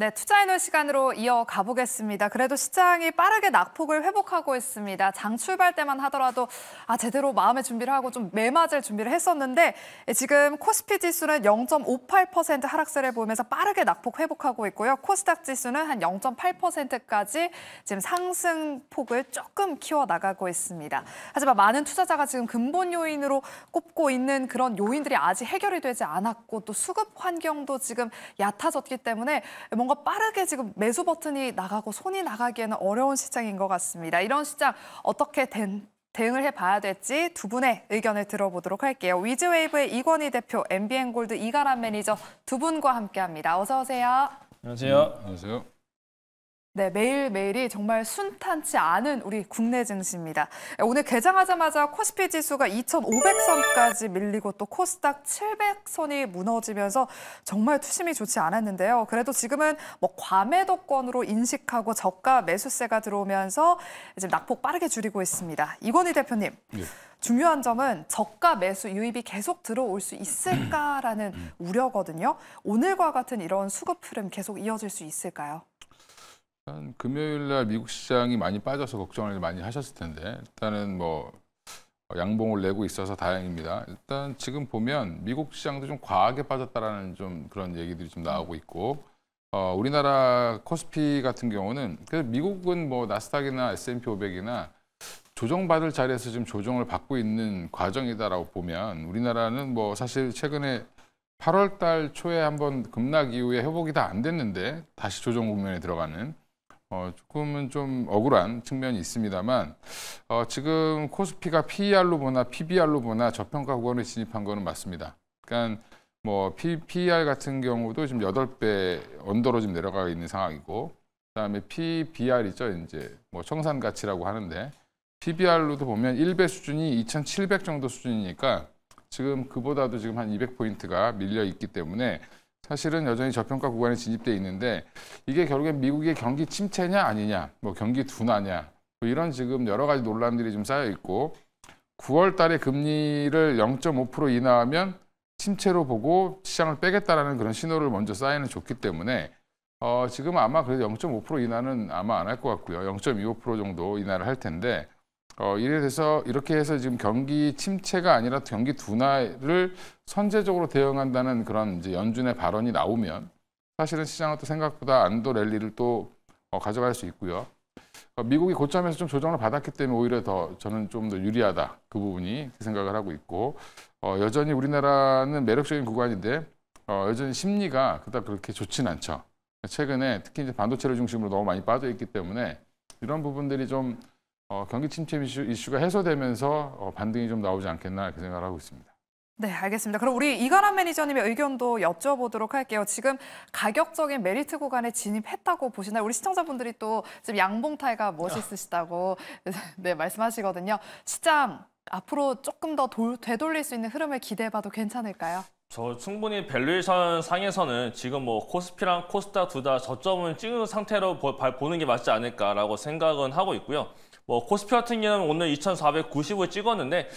네, 투자인널 시간으로 이어가 보겠습니다. 그래도 시장이 빠르게 낙폭을 회복하고 있습니다. 장 출발 때만 하더라도 아 제대로 마음의 준비를 하고 좀 매맞을 준비를 했었는데 예, 지금 코스피 지수는 0.58% 하락세를 보이면서 빠르게 낙폭 회복하고 있고요. 코스닥 지수는 한 0.8%까지 지금 상승폭을 조금 키워나가고 있습니다. 하지만 많은 투자자가 지금 근본 요인으로 꼽고 있는 그런 요인들이 아직 해결이 되지 않았고 또 수급 환경도 지금 얕아졌기 때문에 뭔가 뭔가 빠르게 지금 매수 버튼이 나가고 손이 나가기에는 어려운 시장인 것 같습니다. 이런 시장 어떻게 된, 대응을 해봐야 될지 두 분의 의견을 들어보도록 할게요. 위즈웨이브의 이권희 대표, MBN골드 이가람 매니저 두 분과 함께합니다. 어서 오세요. 안녕하세요. 안녕하세요. 네, 매일매일이 정말 순탄치 않은 우리 국내 증시입니다. 오늘 개장하자마자 코스피 지수가 2,500선까지 밀리고 또 코스닥 700선이 무너지면서 정말 투심이 좋지 않았는데요. 그래도 지금은 뭐 과매도권으로 인식하고 저가 매수세가 들어오면서 이제 낙폭 빠르게 줄이고 있습니다. 이건희 대표님. 예. 중요한 점은 저가 매수 유입이 계속 들어올 수 있을까라는 음. 우려거든요. 오늘과 같은 이런 수급 흐름 계속 이어질 수 있을까요? 일단 금요일 날 미국 시장이 많이 빠져서 걱정을 많이 하셨을 텐데 일단은 뭐 어, 양봉을 내고 있어서 다행입니다. 일단 지금 보면 미국 시장도 좀 과하게 빠졌다라는 좀 그런 얘기들이 좀 나오고 있고 어, 우리나라 코스피 같은 경우는 그래서 미국은 뭐 나스닥이나 S&P 500이나 조정받을 자리에서 지금 조정을 받고 있는 과정이다라고 보면 우리나라는 뭐 사실 최근에 8월 달 초에 한번 급락 이후에 회복이 다 안 됐는데 다시 조정 국면에 들어가는 어, 조금은 좀 억울한 측면이 있습니다만 어, 지금 코스피가 PER로 보나 PBR로 보나 저평가 구간에 진입한 거는 맞습니다. 그러니까 뭐 P, PER 같은 경우도 지금 8배 언더로 지금 내려가 있는 상황이고 그다음에 PBR 이죠 이제 뭐 청산 가치라고 하는데 PBR로도 보면 1배 수준이 2,700 정도 수준이니까 지금 그보다도 지금 한 200포인트가 밀려 있기 때문에 사실은 여전히 저평가 구간에 진입돼 있는데 이게 결국엔 미국의 경기 침체냐 아니냐, 뭐 경기 둔화냐 뭐 이런 지금 여러 가지 논란들이 좀 쌓여 있고 9월 달에 금리를 0.5% 인하하면 침체로 보고 시장을 빼겠다라는 그런 신호를 먼저 쌓이는 좋기 때문에 어, 지금 아마 그래도 0.5% 인하는 아마 안 할 것 같고요. 0.25% 정도 인하를 할 텐데 어, 이래 서 이렇게 해서 지금 경기 침체가 아니라 경기 둔화를 선제적으로 대응한다는 그런 이제 연준의 발언이 나오면 사실은 시장은 또 생각보다 안도 랠리를 또 어, 가져갈 수 있고요. 어, 미국이 고점에서 좀 조정을 받았기 때문에 오히려 더 저는 좀 더 유리하다 그 부분이 그 생각을 하고 있고 어, 여전히 우리나라는 매력적인 구간인데 어, 여전히 심리가 그닥 그렇게 좋진 않죠. 최근에 특히 이제 반도체를 중심으로 너무 많이 빠져 있기 때문에 이런 부분들이 좀 어, 경기 침체 이슈, 가 해소되면서 어, 반등이 좀 나오지 않겠나 이 생각을 하고 있습니다. 네, 알겠습니다. 그럼 우리 이가람 매니저님의 의견도 여쭤보도록 할게요. 지금 가격적인 메리트 구간에 진입했다고 보시나요? 우리 시청자분들이 또 지금 양봉탈가 멋있으시다고 네, 말씀하시거든요. 시장 앞으로 조금 더 돌, 되돌릴 수 있는 흐름을 기대해봐도 괜찮을까요? 저 충분히 밸류에이션 상에서는 지금 뭐 코스피랑 코스닥 둘다 저점은 찍은 상태로 보, 보는 게 맞지 않을까라고 생각은 하고 있고요. 뭐 코스피 같은 경우는 오늘 2,490을 찍었는데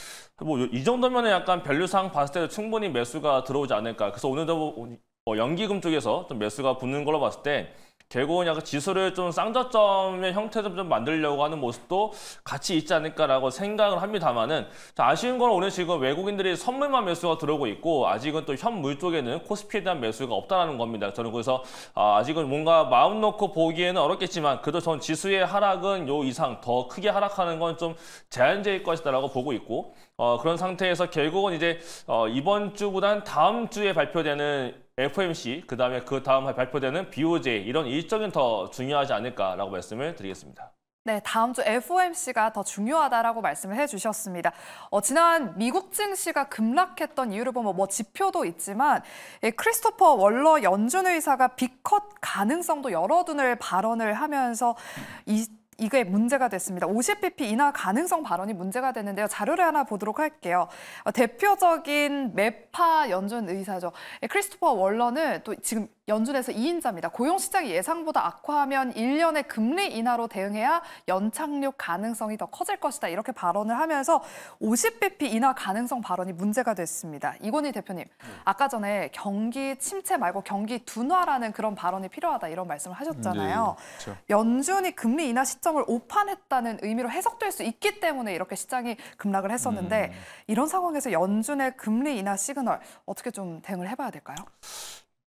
뭐 이 정도면 약간 밸류상 봤을 때도 충분히 매수가 들어오지 않을까. 그래서 오늘도 뭐 연기금 쪽에서 좀 매수가 붙는 걸로 봤을 때 결국은 약간 지수를 좀 쌍저점의 형태로 좀 만들려고 하는 모습도 같이 있지 않을까라고 생각을 합니다만은 아쉬운 건 오늘 지금 외국인들이 선물만 매수가 들어오고 있고 아직은 또 현물 쪽에는 코스피에 대한 매수가 없다는 겁니다. 저는 그래서 아, 아직은 뭔가 마음 놓고 보기에는 어렵겠지만 그래도 전 지수의 하락은 요 이상 더 크게 하락하는 건 좀 제한제일 것이다라고 보고 있고 어, 그런 상태에서 결국은 이제 어, 이번 주보단 다음 주에 발표되는 FOMC, 그 다음에 그 다음 발표되는 BOJ 이런 일정이 더 중요하지 않을까라고 말씀을 드리겠습니다. 네, 다음 주 FOMC가 더 중요하다라고 말씀을 해주셨습니다. 어, 지난 미국 증시가 급락했던 이유를 보면 뭐 지표도 있지만 예, 크리스토퍼 월러 연준 의사가 비컷 가능성도 열어둔을 발언을 하면서 이 이게 문제가 됐습니다. 50bp 인하 가능성 발언이 문제가 됐는데요. 자료를 하나 보도록 할게요. 어, 대표적인 메파 연준 의사죠. 예, 크리스토퍼 월러는 또 지금 연준에서 2인자입니다. 고용 시장이 예상보다 악화하면 1년의 금리 인하로 대응해야 연착륙 가능성이 더 커질 것이다. 이렇게 발언을 하면서 50bp 인하 가능성 발언이 문제가 됐습니다. 이건희 대표님, 네. 아까 전에 경기 침체 말고 경기 둔화라는 그런 발언이 필요하다 이런 말씀을 하셨잖아요. 음, 네, 그렇죠. 연준이 금리 인하 시점을 오판했다는 의미로 해석될 수 있기 때문에 이렇게 시장이 급락을 했었는데 음. 이런 상황에서 연준의 금리 인하 시그널 어떻게 좀 대응을 해봐야 될까요?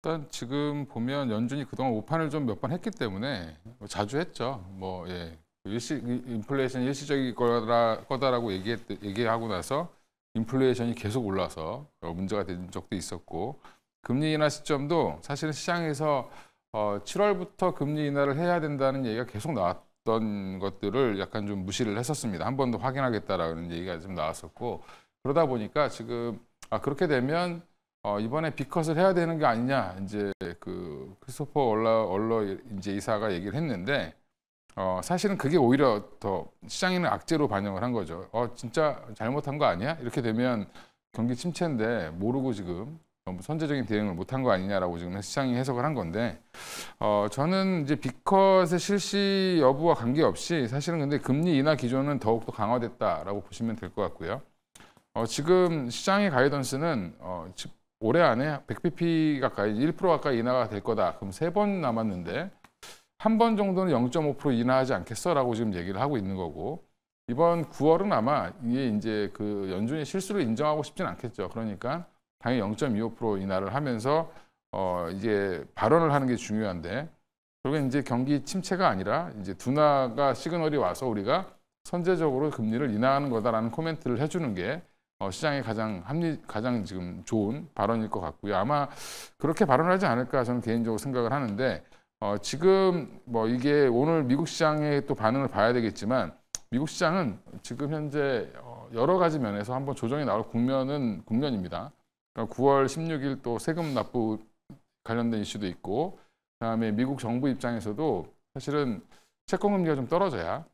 일단 지금 보면 연준이 그동안 오판을 좀 몇 번 했기 때문에 뭐 자주 했죠. 뭐 예. 일시 인플레이션 일시적인 거라, 거다라고 얘기했, 얘기하고 나서 인플레이션이 계속 올라서 어, 문제가 된 적도 있었고 금리 인하 시점도 사실은 시장에서 어, 7월부터 금리 인하를 해야 된다는 얘기가 계속 나왔던 것들을 약간 좀 무시를 했었습니다. 한 번 더 확인하겠다라는 얘기가 좀 나왔었고 그러다 보니까 지금 아 그렇게 되면 어, 이번에 비컷을 해야 되는 게 아니냐 이제 그 크리스토퍼 얼러 얼러 이제 이사가 얘기를 했는데 어, 사실은 그게 오히려 더 시장에는 악재로 반영을 한 거죠. 어, 진짜 잘못한 거 아니야? 이렇게 되면 경기 침체인데 모르고 지금 너무 선제적인 대응을 못한 거 아니냐라고 지금 시장이 해석을 한 건데 어, 저는 이제 비컷의 실시 여부와 관계없이 사실은 근데 금리 인하 기조는 더욱더 강화됐다라고 보시면 될 것 같고요. 어, 지금 시장의 가이던스는 어, 올해 안에 100bp 가까이 1% 가까이 인하가 될 거다. 그럼 세 번 남았는데 한 번 정도는 0.5% 인하하지 않겠어라고 지금 얘기를 하고 있는 거고 이번 9월은 아마 이게 이제 그 연준이 실수를 인정하고 싶진 않겠죠. 그러니까 당연히 0.25% 인하를 하면서 어 이제 발언을 하는 게 중요한데 결국엔 이제 경기 침체가 아니라 이제 둔화가 시그널이 와서 우리가 선제적으로 금리를 인하하는 거다라는 코멘트를 해주는 게 어, 시장에 가장 합리, 가장 지금 좋은 발언일 것 같고요. 아마 그렇게 발언하지 않을까 저는 개인적으로 생각을 하는데 어, 지금 뭐 이게 오늘 미국 시장의 또 반응을 봐야 되겠지만 미국 시장은 지금 현재 어, 여러 가지 면에서 한번 조정이 나올 국면은 국면입니다. 9월 그러니까 16일 또 세금 납부 관련된 이슈도 있고 그다음에 미국 정부 입장에서도 사실은 채권 금리가 좀 떨어져야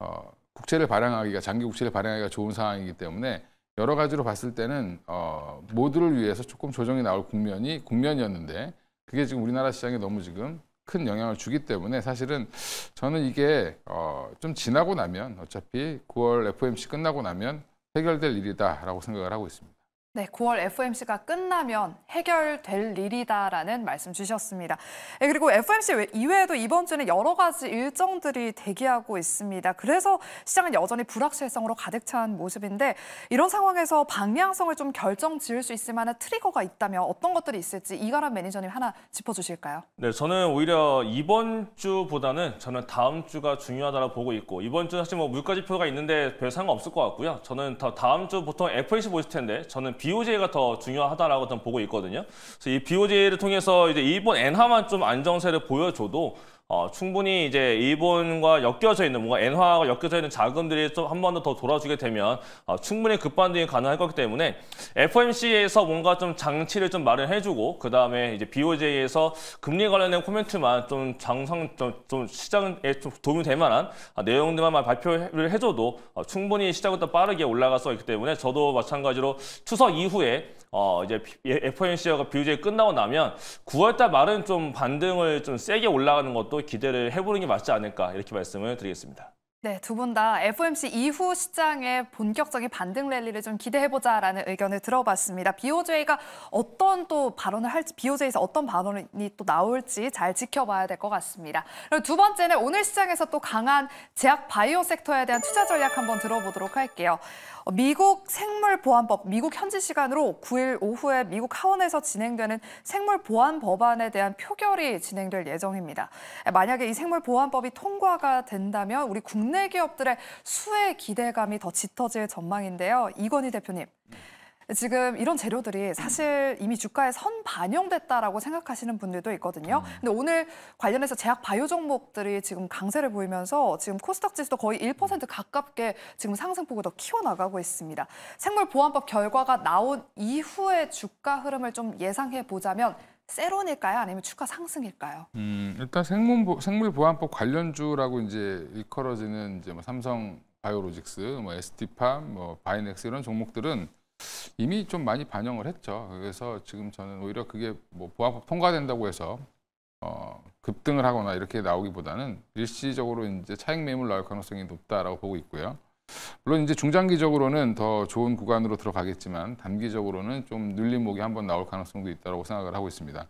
어, 국채를 발행하기가 장기 국채를 발행하기가 좋은 상황이기 때문에 여러 가지로 봤을 때는 어, 모두를 위해서 조금 조정이 나올 국면이 국면이었는데 그게 지금 우리나라 시장에 너무 지금 큰 영향을 주기 때문에 사실은 저는 이게 어, 좀 지나고 나면 어차피 9월 FOMC 끝나고 나면 해결될 일이다라고 생각을 하고 있습니다. 네, 9월 FOMC가 끝나면 해결될 일이다라는 말씀 주셨습니다. 네, 그리고 FOMC 이외에도 이번 주는 여러 가지 일정들이 대기하고 있습니다. 그래서 시장은 여전히 불확실성으로 가득 찬 모습인데 이런 상황에서 방향성을 좀 결정 지을 수 있을 만한 트리거가 있다면 어떤 것들이 있을지 이가람 매니저님 하나 짚어주실까요? 네, 저는 오히려 이번 주보다는 저는 다음 주가 중요하다고 보고 있고 이번 주 사실 뭐 물가지표가 있는데 별 상관없을 것 같고요. 저는 더 다음 주 보통 FOMC 보실 텐데 저는 비 BOJ가 더 중요하다라고 저 보고 있거든요. 그래서 이 BOJ를 통해서 이제 일본 엔화만 좀 안정세를 보여줘도 어, 충분히 이제 일본과 엮여져 있는 뭔가 엔화가 엮여져 있는 자금들이 좀 한 번 더 돌아주게 되면 어, 충분히 급반등이 가능할 거기 때문에 FOMC에서 뭔가 좀 장치를 좀 마련해주고 그 다음에 이제 BOJ에서 금리 관련된 코멘트만 좀 장성 좀, 좀 시장에 좀 도움이 될 만한 어, 내용들만 발표를 해줘도 어, 충분히 시장부터 빠르게 올라갈 수 있기 때문에 저도 마찬가지로 추석 이후에 어 이제 FOMC가 비 예, o 제 끝나고 나면 9월달 말은 좀 반등을 좀 세게 올라가는 것도 기대를 해보는 게 맞지 않을까 이렇게 말씀을 드리겠습니다. 네, 두 분 다 FOMC 이후 시장의 본격적인 반등 랠리를 좀 기대해보자라는 의견을 들어봤습니다. BOJ가 어떤 또 발언을 할지, BOJ에서 어떤 발언이 또 나올지 잘 지켜봐야 될 것 같습니다. 그리고 두 번째는 오늘 시장에서 또 강한 제약 바이오 섹터에 대한 투자 전략 한번 들어보도록 할게요. 미국 생물보안법, 미국 현지 시간으로 9일 오후에 미국 하원에서 진행되는 생물보안 법안에 대한 표결이 진행될 예정입니다. 만약에 이 생물보안법이 통과가 된다면 우리 국내 기업들의 수혜 기대감이 더 짙어질 전망인데요. 이건희 대표님. 지금 이런 재료들이 사실 이미 주가에 선 반영됐다라고 생각하시는 분들도 있거든요. 음. 근데 오늘 관련해서 제약 바이오 종목들이 지금 강세를 보이면서 지금 코스닥 지수도 거의 1% 가깝게 지금 상승폭을 더 키워나가고 있습니다. 생물보안법 결과가 나온 이후의 주가 흐름을 좀 예상해 보자면 세론일까요? 아니면 추가 상승일까요? 음, 일단 생물 생물 보안법 관련주라고 이제 일컬어지는 이제 뭐 삼성 바이오로직스, 뭐 ST팜, 뭐 바이넥스 이런 종목들은 이미 좀 많이 반영을 했죠. 그래서 지금 저는 오히려 그게 뭐 보안법 통과된다고 해서 어, 급등을 하거나 이렇게 나오기보다는 일시적으로 이제 차익 매물 나올 가능성이 높다라고 보고 있고요. 물론 이제 중장기적으로는 더 좋은 구간으로 들어가겠지만 단기적으로는 좀 눌림목이 한번 나올 가능성도 있다고 생각을 하고 있습니다.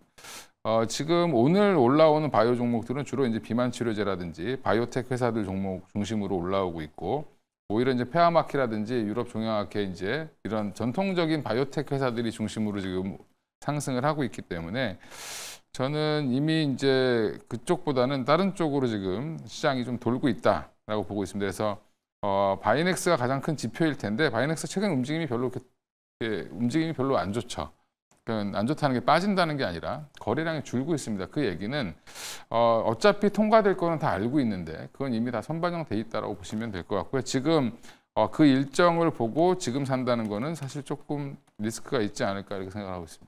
어, 지금 오늘 올라오는 바이오 종목들은 주로 이제 비만 치료제라든지 바이오텍 회사들 종목 중심으로 올라오고 있고 오히려 이제 페아마키라든지 유럽 종양학회 이제 이런 전통적인 바이오텍 회사들이 중심으로 지금 상승을 하고 있기 때문에 저는 이미 이제 그쪽보다는 다른 쪽으로 지금 시장이 좀 돌고 있다라고 보고 있습니다. 그래서 어, 바이넥스가 가장 큰 지표일 텐데 바이넥스 최근 움직임이 별로 이렇게 예, 움직임이 별로 안 좋죠. 안 좋다는 게 빠진다는 게 아니라 거래량이 줄고 있습니다. 그 얘기는 어, 어차피 통과될 거는 다 알고 있는데 그건 이미 다 선반영돼 있다라고 보시면 될 것 같고요. 지금 어, 그 일정을 보고 지금 산다는 거는 사실 조금 리스크가 있지 않을까 이렇게 생각하고 있습니다.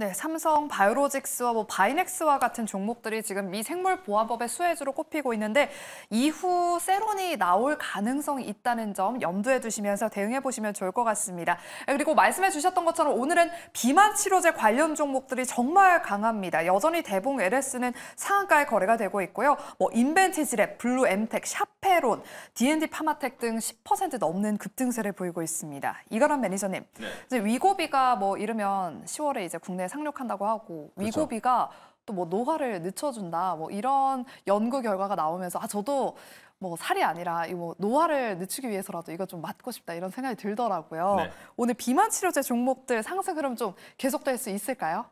네, 삼성 바이오로직스와 뭐 바이넥스와 같은 종목들이 지금 미 생물 보안법의 수혜주로 꼽히고 있는데 이후 세론이 나올 가능성이 있다는 점 염두에 두시면서 대응해 보시면 좋을 것 같습니다. 네, 그리고 말씀해 주셨던 것처럼 오늘은 비만 치료제 관련 종목들이 정말 강합니다. 여전히 대봉 LS는 상한가에 거래가 되고 있고요. 뭐 인벤티지랩, 블루엠텍, 샤페론, D&D 파마텍 등 10% 넘는 급등세를 보이고 있습니다. 이거람 매니저님, 네. 이제 위고비가 뭐 이르면 10월에 이제 국내 상륙한다고 하고 위고비가 그렇죠. 또뭐 노화를 늦춰준다 뭐 이런 연구 결과가 나오면서 아 저도 뭐 살이 아니라 이뭐 노화를 늦추기 위해서라도 이거 좀 맞고 싶다 이런 생각이 들더라고요. 네. 오늘 비만 치료제 종목들 상승 흐름 좀 계속될 수 있을까요?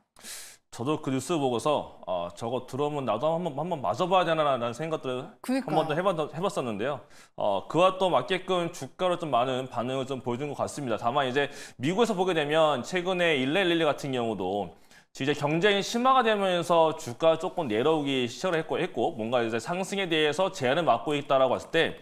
저도 그 뉴스 보고서 어, 저거 들어오면 나도 한번 한번 맞아봐야 되나라는 생각들을 한번 더 해봤, 해봤었는데요. 어, 그와 또 맞게끔 주가로 좀 많은 반응을 좀 보여준 것 같습니다. 다만 이제 미국에서 보게 되면 최근에 일레릴리 같은 경우도 이제 경쟁이 심화가 되면서 주가 조금 내려오기 시작을 했고, 했고 뭔가 이제 상승에 대해서 제한을 맞고 있다라고 했을때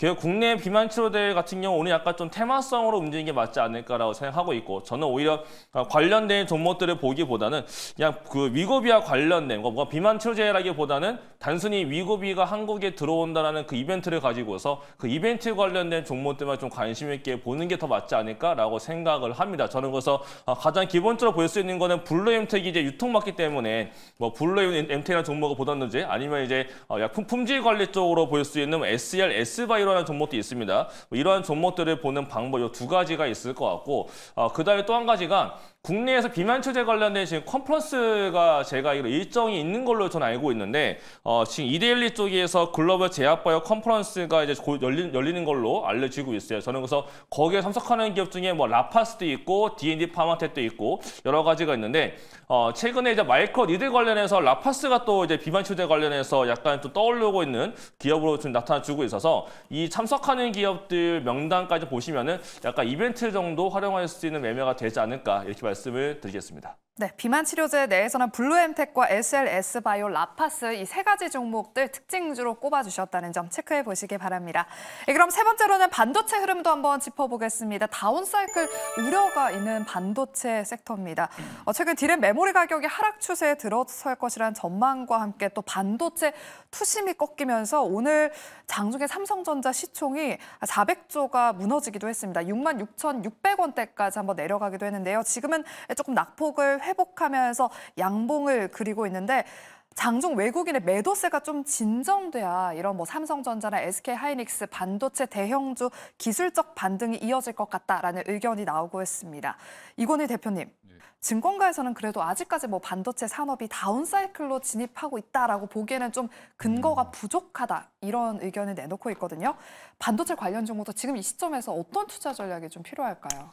그혁 국내 비만 치료대 같은 경우 오늘 약간 좀 테마성으로 움직이는 게 맞지 않을까라고 생각하고 있고 저는 오히려 어, 관련된 종목들을 보기보다는 그냥 그 위고비와 관련된 뭔가 비만 치료제라기보다는 단순히 위고비가 한국에 들어온다라는 그 이벤트를 가지고서 그 이벤트 관련된 종목들만 좀 관심 있게 보는 게 더 맞지 않을까라고 생각을 합니다. 저는 그래서 어, 가장 기본적으로 볼 수 있는 거는 블루 엠텍이 이제 유통받기 때문에 뭐 블루 엠텍이라는 종목을 보던지 아니면 이제 어, 약 품질 품 관리 쪽으로 볼 수 있는 SR, 뭐 S바이오 하는 종목도 있습니다. 뭐 이러한 종목들을 보는 방법 이두 가지가 있을 것 같고 어, 그다음에 또 한 가지가 국내에서 비만 체제 관련된 지금 컴플러스가 제가 일정이 있는 걸로 저는 알고 있는데 어, 지금 이데일리 쪽에서 글로벌 제약바이오 컨퍼런스가 이제 열리, 열리는 걸로 알려지고 있어요. 저는 그래서 거기에 참석하는 기업 중에 뭐 라파스도 있고 D&D 파마텍도 있고 여러 가지가 있는데 어, 최근에 이제 마이크로 니들 관련해서 라파스가 또 이제 비만 체제 관련해서 약간 좀 떠오르고 있는 기업으로 지 나타나주고 있어서 이이 참석하는 기업들 명단까지 보시면은 약간 이벤트 정도 활용할 수 있는 매매가 되지 않을까 이렇게 말씀을 드리겠습니다. 네, 비만 치료제 내에서는 블루엠텍과 SLS 바이오 라파스 이 세 가지 종목들 특징주로 꼽아주셨다는 점 체크해 보시기 바랍니다. 네, 그럼 세 번째로는 반도체 흐름도 한번 짚어보겠습니다. 다운사이클 우려가 있는 반도체 섹터입니다. 어, 최근 디램 메모리 가격이 하락 추세에 들어설 것이라는 전망과 함께 또 반도체 투심이 꺾이면서 오늘 장중에 삼성전자 시총이 400조가 무너지기도 했습니다. 66,600원대까지 한번 내려가기도 했는데요. 지금은 조금 낙폭을 회복하면서 양봉을 그리고 있는데 장중 외국인의 매도세가 좀 진정돼야 이런 뭐 삼성전자나 SK 하이닉스 반도체 대형주 기술적 반등이 이어질 것 같다라는 의견이 나오고 있습니다. 이건희 대표님, 네. 증권가에서는 그래도 아직까지 뭐 반도체 산업이 다운사이클로 진입하고 있다라고 보기에는 좀 근거가 음. 부족하다 이런 의견을 내놓고 있거든요. 반도체 관련 종목도 지금 이 시점에서 어떤 투자 전략이 좀 필요할까요?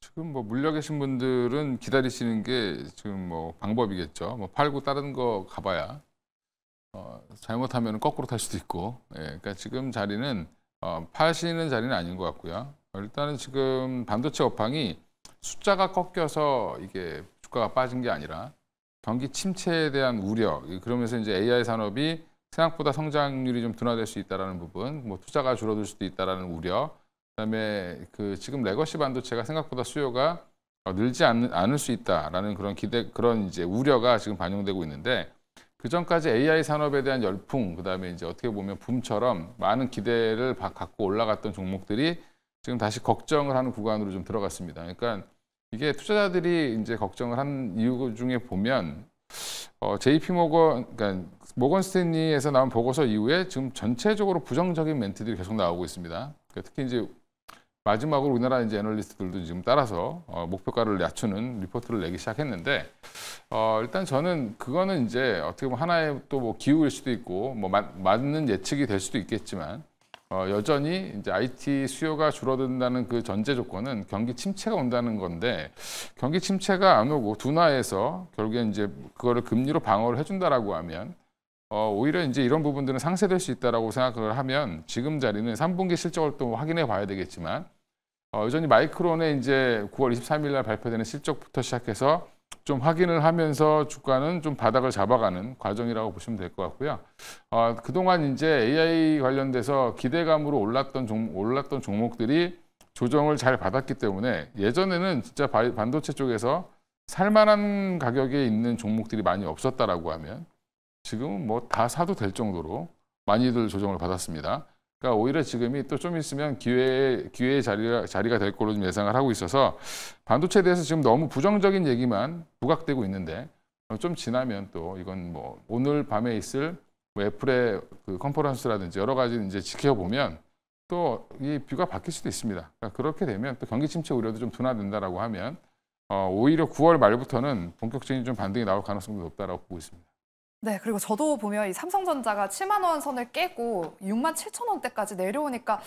지금 뭐 물려 계신 분들은 기다리시는 게 지금 뭐 방법이겠죠. 뭐 팔고 다른 거 가봐야 어, 잘못하면 거꾸로 탈 수도 있고. 예, 그러니까 지금 자리는 어, 파시는 자리는 아닌 것 같고요. 일단은 지금 반도체 업황이 숫자가 꺾여서 이게 주가가 빠진 게 아니라 경기 침체에 대한 우려 그러면서 이제 AI 산업이 생각보다 성장률이 좀 둔화될 수 있다라는 부분, 뭐 투자가 줄어들 수도 있다라는 우려 그다음에 그 지금 레거시 반도체가 생각보다 수요가 어, 늘지 않, 을수 있다라는 그런 기대 그런 이제 우려가 지금 반영되고 있는데 그 전까지 AI 산업에 대한 열풍 그다음에 이제 어떻게 보면 붐처럼 많은 기대를 갖고 올라갔던 종목들이 지금 다시 걱정을 하는 구간으로 좀 들어갔습니다. 그러니까 이게 투자자들이 이제 걱정을 한 이유 중에 보면 어, JP 모건 그러니까 모건 스탠리에서 나온 보고서 이후에 지금 전체적으로 부정적인 멘트들이 계속 나오고 있습니다. 그러니까 특히 이제 마지막으로 우리나라 이제 애널리스트들도 지금 따라서 어, 목표가를 낮추는 리포트를 내기 시작했는데 어, 일단 저는 그거는 이제 어떻게 보면 하나의 또 뭐 기우일 수도 있고 뭐 마, 맞는 예측이 될 수도 있겠지만 어, 여전히 이제 IT 수요가 줄어든다는 그 전제 조건은 경기 침체가 온다는 건데 경기 침체가 안 오고 둔화해서 결국엔 이제 그거를 금리로 방어를 해준다라고 하면 어, 오히려 이제 이런 부분들은 상쇄될 수 있다라고 생각을 하면 지금 자리는 3분기 실적을 또 확인해 봐야 되겠지만 어, 여전히 마이크론의 이제 9월 23일 날 발표되는 실적부터 시작해서 좀 확인을 하면서 주가는 좀 바닥을 잡아가는 과정이라고 보시면 될 것 같고요. 어, 그동안 이제 AI 관련돼서 기대감으로 올랐던 종, 올랐던 종목들이 조정을 잘 받았기 때문에 예전에는 진짜 반도체 쪽에서 살만한 가격에 있는 종목들이 많이 없었다라고 하면 지금은 뭐 다 사도 될 정도로 많이들 조정을 받았습니다. 그러니까 오히려 지금이 또 좀 있으면 기회의, 기회의 자리가, 자리가 될 걸로 좀 예상을 하고 있어서 반도체에 대해서 지금 너무 부정적인 얘기만 부각되고 있는데 좀 지나면 또 이건 뭐 오늘 밤에 있을 뭐 애플의 그 컨퍼런스라든지 여러 가지 이제 지켜보면 또 이 뷰가 바뀔 수도 있습니다. 그러니까 그렇게 되면 또 경기 침체 우려도 좀 둔화된다라고 하면 어, 오히려 9월 말부터는 본격적인 좀 반등이 나올 가능성도 높다라고 보고 있습니다. 네, 그리고 저도 보면 이 삼성전자가 7만 원 선을 깨고 6만 7천 원대까지 내려오니까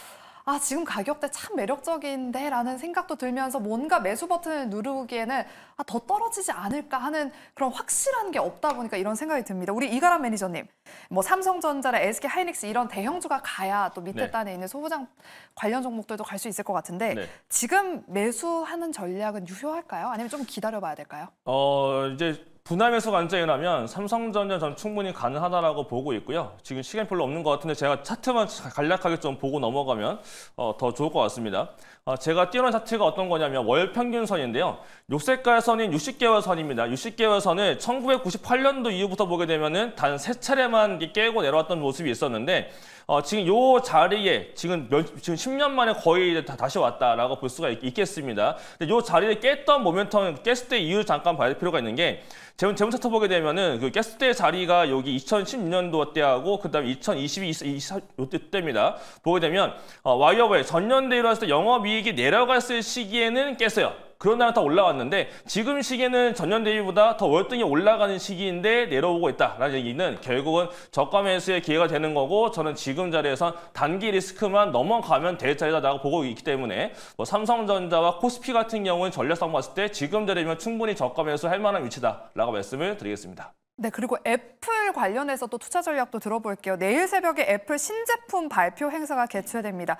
아, 지금 가격대 참 매력적인데 라는 생각도 들면서 뭔가 매수 버튼을 누르기에는 아, 더 떨어지지 않을까 하는 그런 확실한 게 없다 보니까 이런 생각이 듭니다. 우리 이가람 매니저님, 뭐 삼성전자나 SK 하이닉스 이런 대형주가 가야 또 밑에 네. 단에 있는 소부장 관련 종목들도 갈 수 있을 것 같은데 네. 지금 매수하는 전략은 유효할까요? 아니면 좀 기다려봐야 될까요? 어, 이제 분할 매서관점이라면 삼성전자 전 충분히 가능하다라고 보고 있고요. 지금 시간 별로 없는 것 같은데 제가 차트만 간략하게 좀 보고 넘어가면 어, 더 좋을 것 같습니다. 어, 제가 띄워놓은 차트가 어떤 거냐면 월 평균선인데요. 요색가선인 60개월 선입니다. 60개월 선을 1998년도 이후부터 보게 되면 은단 세 차례만 깨고 내려왔던 모습이 있었는데 어, 지금 요 자리에 지금 몇, 지금 10년 만에 거의 다, 다시 왔다라고 볼 수가 있, 겠습니다 근데 요 자리를 깼던 모멘텀 깼을 때 이유 잠깐 봐야 될 필요가 있는 게 재무 재무 차트 보게 되면은 그 깼을 때 자리가 여기 2016년도 때하고 그다음에 2022 24 요때 때입니다. 보게 되면 어, 와이어웨이 전년 대비로 해서 영업 이익이 내려갔을 시기에는 깼어요. 그런 나라 다 올라왔는데 지금 시기는 전년 대비보다 더 월등히 올라가는 시기인데 내려오고 있다라는 얘기는 결국은 저가 매수의 기회가 되는 거고 저는 지금 자리에선 단기 리스크만 넘어가면 될 자리다라고 보고 있기 때문에 뭐 삼성전자와 코스피 같은 경우는 전략성 봤을 때 지금 자리면 충분히 저가 매수할 만한 위치다라고 말씀을 드리겠습니다. 네, 그리고 애플 관련해서 또 투자 전략도 들어볼게요. 내일 새벽에 애플 신제품 발표 행사가 개최됩니다.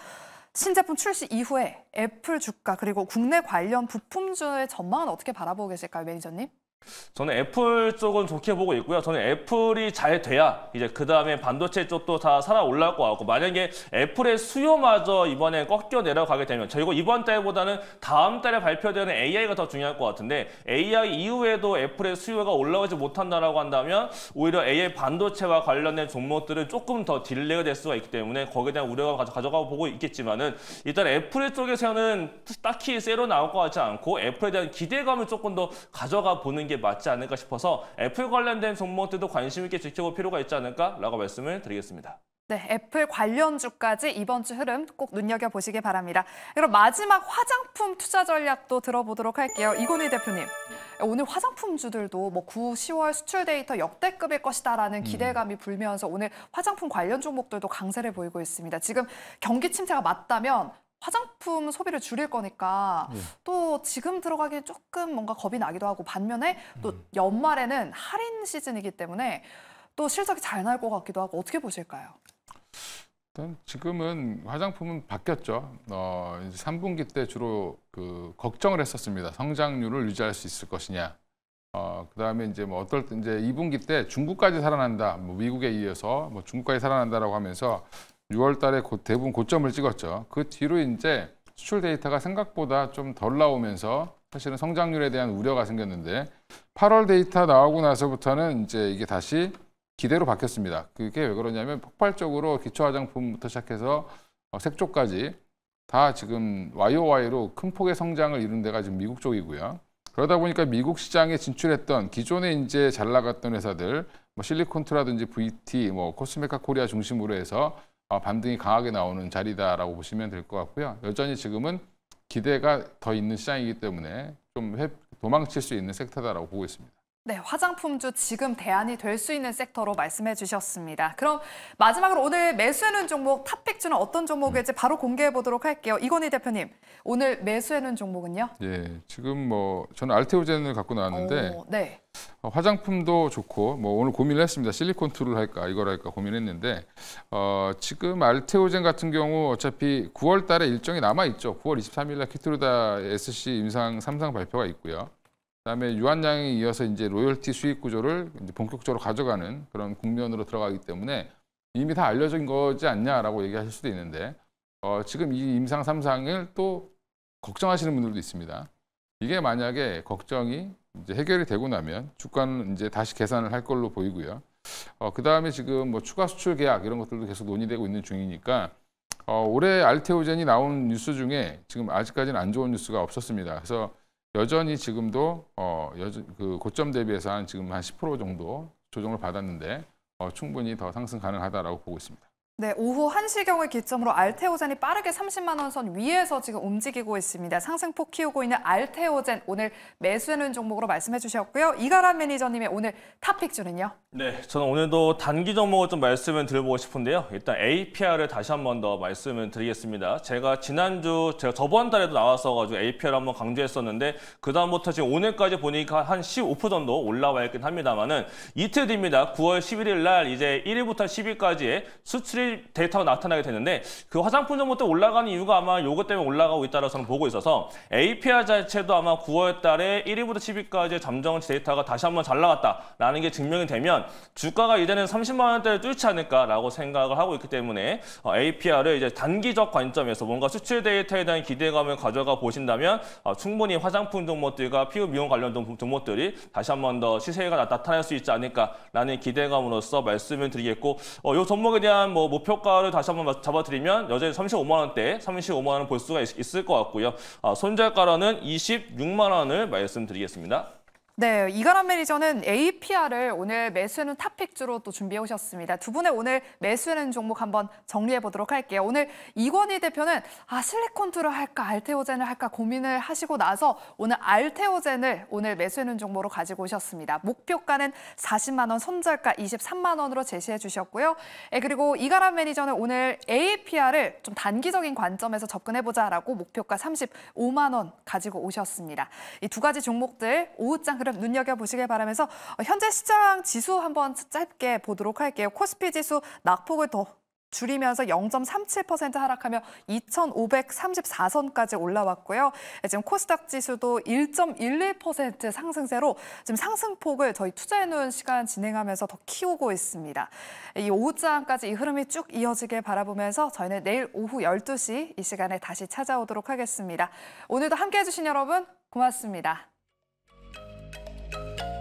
신제품 출시 이후에 애플 주가 그리고 국내 관련 부품주의 전망은 어떻게 바라보고 계실까요, 매니저님? 저는 애플 쪽은 좋게 보고 있고요. 저는 애플이 잘 돼야 이제 그 다음에 반도체 쪽도 다 살아 올라올 것 같고 만약에 애플의 수요마저 이번에 꺾여 내려가게 되면 저희가 이번 달보다는 다음 달에 발표되는 AI가 더 중요할 것 같은데 AI 이후에도 애플의 수요가 올라오지 못한다라고 한다면 오히려 AI 반도체와 관련된 종목들은 조금 더 딜레이가 될 수가 있기 때문에 거기에 대한 우려가 가져가고 보고 있겠지만은 일단 애플의 쪽에서는 딱히 새로 나올 것 같지 않고 애플에 대한 기대감을 조금 더 가져가 보는 게게 맞지 않을까 싶어서 애플 관련된 종목들도 관심 있게 지켜볼 필요가 있지 않을까라고 말씀을 드리겠습니다. 네, 애플 관련 주까지 이번 주 흐름 꼭 눈여겨보시기 바랍니다. 그럼 마지막 화장품 투자 전략도 들어보도록 할게요. 이건희 대표님, 오늘 화장품 주들도 뭐 9, 10월 수출 데이터 역대급일 것이다라는 음. 기대감이 불면서 오늘 화장품 관련 종목들도 강세를 보이고 있습니다. 지금 경기 침체가 맞다면 화장품 소비를 줄일 거니까 예. 또 지금 들어가기 조금 뭔가 겁이 나기도 하고 반면에 또 음. 연말에는 할인 시즌이기 때문에 또 실적이 잘 날 것 같기도 하고 어떻게 보실까요? 일단 지금은 화장품은 바뀌었죠. 어, 이제 3분기 때 주로 그 걱정을 했었습니다. 성장률을 유지할 수 있을 것이냐. 어, 그다음에 이제 뭐 어떨 때 이제 2분기 때 중국까지 살아난다. 뭐 미국에 이어서 뭐 중국까지 살아난다라고 하면서 6월 달에 대부분 고점을 찍었죠. 그 뒤로 이제 수출 데이터가 생각보다 좀 덜 나오면서 사실은 성장률에 대한 우려가 생겼는데 8월 데이터 나오고 나서부터는 이제 이게 다시 기대로 바뀌었습니다. 그게 왜 그러냐면 폭발적으로 기초화장품부터 시작해서 어, 색조까지 다 지금 YOY로 큰 폭의 성장을 이룬 데가 지금 미국 쪽이고요. 그러다 보니까 미국 시장에 진출했던 기존에 이제 잘 나갔던 회사들 뭐 실리콘트라든지 VT, 뭐 코스메카 코리아 중심으로 해서 어, 반등이 강하게 나오는 자리다라고 보시면 될 것 같고요. 여전히 지금은 기대가 더 있는 시장이기 때문에 좀 도망칠 수 있는 섹터다라고 보고 있습니다. 네, 화장품주 지금 대안이 될 수 있는 섹터로 말씀해 주셨습니다. 그럼 마지막으로 오늘 매수해는 종목 탑픽주는 어떤 종목일지 음. 바로 공개해 보도록 할게요. 이건희 대표님, 오늘 매수해는 종목은요? 예, 지금 뭐 저는 알테오젠을 갖고 나왔는데 오, 어, 네. 어, 화장품도 좋고 뭐 오늘 고민을 했습니다. 실리콘 투를 할까 이걸 할까 고민했는데 어, 지금 알테오젠 같은 경우 어차피 9월 달에 일정이 남아 있죠. 9월 23일 날 키트루다 SC 임상 3상 발표가 있고요. 그다음에 유한양에 이어서 이제 로열티 수익 구조를 이제 본격적으로 가져가는 그런 국면으로 들어가기 때문에 이미 다 알려진 거지 않냐라고 얘기하실 수도 있는데 어, 지금 이 임상 3상을 또 걱정하시는 분들도 있습니다. 이게 만약에 걱정이 이제 해결이 되고 나면 주가는 이제 다시 계산을 할 걸로 보이고요. 어, 그 다음에 지금 뭐 추가 수출 계약 이런 것들도 계속 논의되고 있는 중이니까 어, 올해 알테오젠이 나온 뉴스 중에 지금 아직까지는 안 좋은 뉴스가 없었습니다. 그래서 여전히 지금도 어, 여전, 그 고점 대비해서 한 지금 한 10% 정도 조정을 받았는데 어, 충분히 더 상승 가능하다라고 보고 있습니다. 네, 오후 1시경을 기점으로 알테오젠이 빠르게 30만 원 선 위에서 지금 움직이고 있습니다. 상승폭 키우고 있는 알테오젠 오늘 매수하는 종목으로 말씀해 주셨고요. 이가람 매니저님의 오늘 탑픽주는요? 네, 저는 오늘도 단기 종목을 좀 말씀을 드려보고 싶은데요. 일단 APR을 다시 한 번 더 말씀을 드리겠습니다. 제가 지난주, 제가 저번 달에도 나왔어가지고 APR 한번 강조했었는데 그다음부터 지금 오늘까지 보니까 한 15% 정도 올라와 있긴 합니다만은 이틀 뒤입니다. 9월 11일 날 이제 1일부터 10일까지의 수출이 사실 데이터가 나타나게 되는데 그 화장품 정보때 올라가는 이유가 아마 요것 때문에 올라가고 있다고 저는 보고 있어서 a p i 자체도 아마 9월 달에 1위부터 10위까지 잠정치 데이터가 다시 한번 잘 나갔다라는 게 증명이 되면 주가가 이제는 30만 원대를 뚫지 않을까라고 생각을 하고 있기 때문에 어, a p i 를 이제 단기적 관점에서 뭔가 수출 데이터에 대한 기대감을 가져가 보신다면 어, 충분히 화장품 종목들과 피부 미용 관련 종목들이 다시 한번 더 시세가 나타날 수 있지 않을까라는 기대감으로서 말씀을 드리겠고 어, 요 종목에 대한 뭐 목표가를 다시 한번 잡아드리면 여전히 35만 원대, 35만 원을 볼 수가 있, 을것 같고요. 아, 손절가라는 26만 원을 말씀드리겠습니다. 네, 이가람 매니저는 APR을 오늘 매수는 탑픽주로 또 준비해 오셨습니다. 두 분의 오늘 매수는 종목 한번 정리해 보도록 할게요. 오늘 이권희 대표는 아 실리콘투를 할까 알테오젠을 할까 고민을 하시고 나서 오늘 알테오젠을 오늘 매수는 종목으로 가지고 오셨습니다. 목표가는 40만 원, 손절가 23만 원으로 제시해 주셨고요. 예, 그리고 이가람 매니저는 오늘 APR을 좀 단기적인 관점에서 접근해 보자라고 목표가 35만 원 가지고 오셨습니다. 이 두 가지 종목들 오후장 흐름 눈여겨보시길 바라면서 어, 현재 시장 지수 한번 짧게 보도록 할게요. 코스피 지수 낙폭을 더 줄이면서 0.37% 하락하며 2,534선까지 올라왔고요. 예, 지금 코스닥 지수도 1.11% 상승세로 지금 상승폭을 저희 투자해놓은 시간 진행하면서 더 키우고 있습니다. 이 오후장까지 이 흐름이 쭉 이어지길 바라보면서 저희는 내일 오후 12시 이 시간에 다시 찾아오도록 하겠습니다. 오늘도 함께해 주신 여러분 고맙습니다. Thank you.